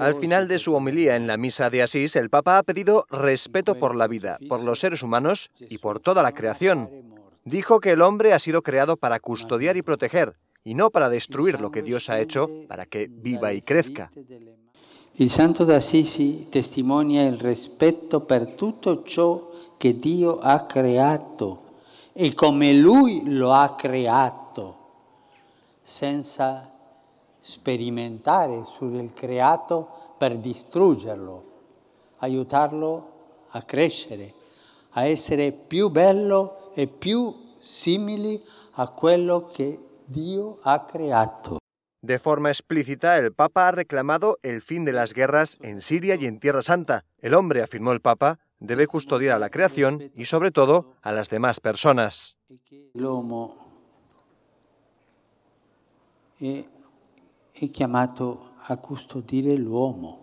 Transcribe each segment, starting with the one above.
Al final de su homilía en la misa de Asís, el Papa ha pedido respeto por la vida, por los seres humanos y por toda la creación. Dijo que el hombre ha sido creado para custodiar y proteger, y no para destruir lo que Dios ha hecho para que viva y crezca. El santo de Asís testimonia el respeto por todo ciò que Dios ha creado, y como Lui lo ha creado, senza sperimentare el creato per distruggerlo, aiutarlo a crescere, a essere più bello e più simili a quello che Dio ha creato. De forma explícita, el Papa ha reclamado el fin de las guerras en Siria y en Tierra Santa. El hombre, afirmó el Papa, debe custodiar a la creación y sobre todo a las demás personas. El eh, è chiamato a custodire l'uomo,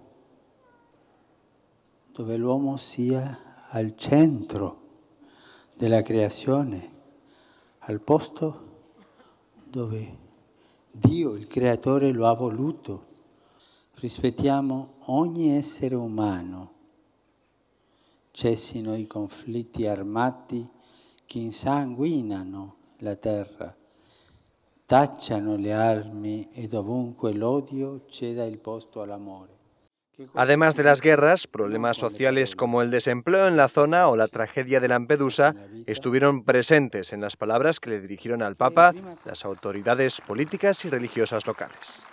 dove l'uomo sia al centro della creazione, al posto dove Dio, il creatore, lo ha voluto. Rispettiamo ogni essere umano, cessino i conflitti armati che insanguinano la terra le armi ceda posto Además de las guerras, problemas sociales como el desempleo en la zona o la tragedia de Lampedusa estuvieron presentes en las palabras que le dirigieron al Papa las autoridades políticas y religiosas locales.